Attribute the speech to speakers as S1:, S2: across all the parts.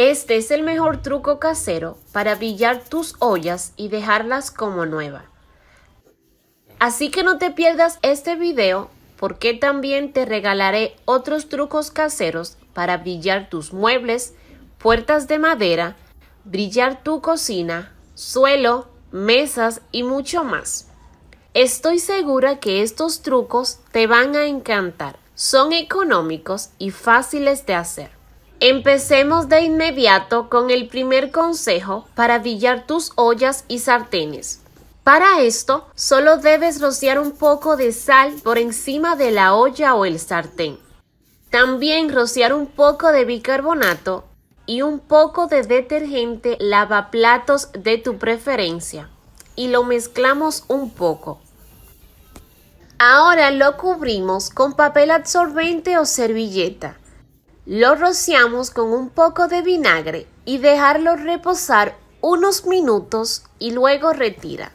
S1: Este es el mejor truco casero para brillar tus ollas y dejarlas como nueva. Así que no te pierdas este video porque también te regalaré otros trucos caseros para brillar tus muebles, puertas de madera, brillar tu cocina, suelo, mesas y mucho más. Estoy segura que estos trucos te van a encantar. Son económicos y fáciles de hacer. Empecemos de inmediato con el primer consejo para billar tus ollas y sartenes. Para esto, solo debes rociar un poco de sal por encima de la olla o el sartén. También rociar un poco de bicarbonato y un poco de detergente lavaplatos de tu preferencia y lo mezclamos un poco. Ahora lo cubrimos con papel absorbente o servilleta lo rociamos con un poco de vinagre y dejarlo reposar unos minutos y luego retira.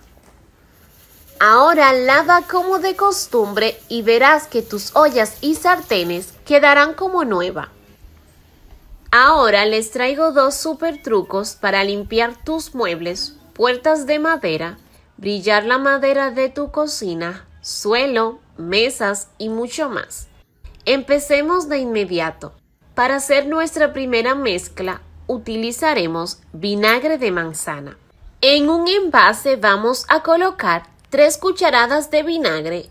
S1: Ahora lava como de costumbre y verás que tus ollas y sartenes quedarán como nueva. Ahora les traigo dos super trucos para limpiar tus muebles, puertas de madera, brillar la madera de tu cocina, suelo, mesas y mucho más. Empecemos de inmediato. Para hacer nuestra primera mezcla utilizaremos vinagre de manzana. En un envase vamos a colocar 3 cucharadas de vinagre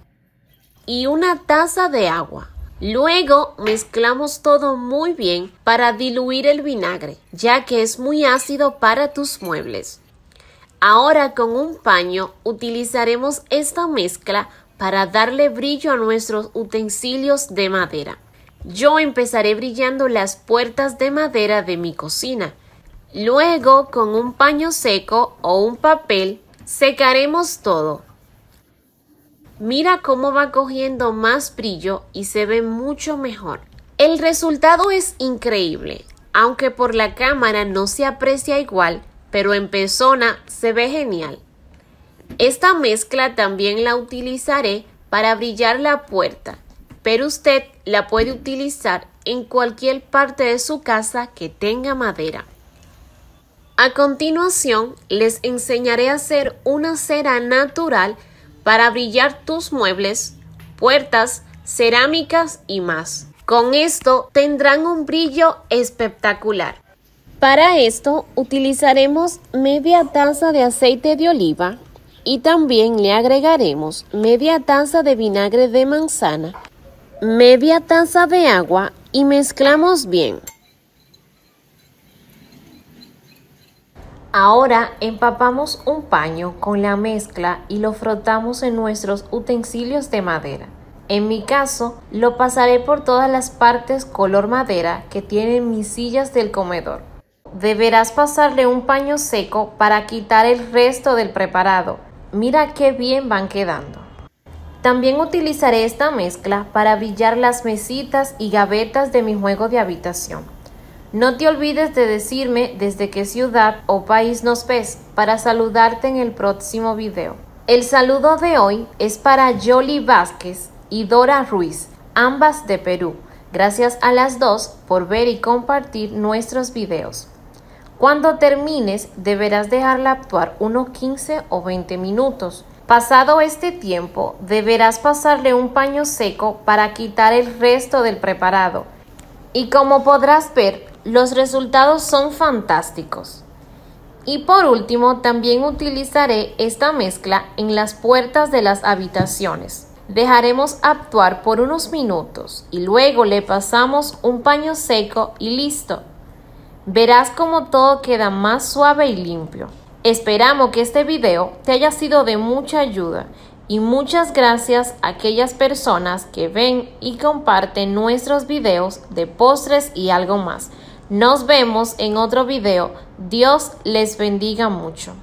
S1: y una taza de agua. Luego mezclamos todo muy bien para diluir el vinagre, ya que es muy ácido para tus muebles. Ahora con un paño utilizaremos esta mezcla para darle brillo a nuestros utensilios de madera. Yo empezaré brillando las puertas de madera de mi cocina. Luego, con un paño seco o un papel, secaremos todo. Mira cómo va cogiendo más brillo y se ve mucho mejor. El resultado es increíble, aunque por la cámara no se aprecia igual, pero en persona se ve genial. Esta mezcla también la utilizaré para brillar la puerta pero usted la puede utilizar en cualquier parte de su casa que tenga madera. A continuación, les enseñaré a hacer una cera natural para brillar tus muebles, puertas, cerámicas y más. Con esto tendrán un brillo espectacular. Para esto utilizaremos media taza de aceite de oliva y también le agregaremos media taza de vinagre de manzana media taza de agua y mezclamos bien. Ahora empapamos un paño con la mezcla y lo frotamos en nuestros utensilios de madera. En mi caso, lo pasaré por todas las partes color madera que tienen mis sillas del comedor. Deberás pasarle un paño seco para quitar el resto del preparado. Mira qué bien van quedando. También utilizaré esta mezcla para brillar las mesitas y gavetas de mi juego de habitación. No te olvides de decirme desde qué ciudad o país nos ves para saludarte en el próximo video. El saludo de hoy es para Jolie Vázquez y Dora Ruiz, ambas de Perú. Gracias a las dos por ver y compartir nuestros videos. Cuando termines deberás dejarla actuar unos 15 o 20 minutos. Pasado este tiempo, deberás pasarle un paño seco para quitar el resto del preparado. Y como podrás ver, los resultados son fantásticos. Y por último, también utilizaré esta mezcla en las puertas de las habitaciones. Dejaremos actuar por unos minutos y luego le pasamos un paño seco y listo. Verás como todo queda más suave y limpio. Esperamos que este video te haya sido de mucha ayuda y muchas gracias a aquellas personas que ven y comparten nuestros videos de postres y algo más. Nos vemos en otro video. Dios les bendiga mucho.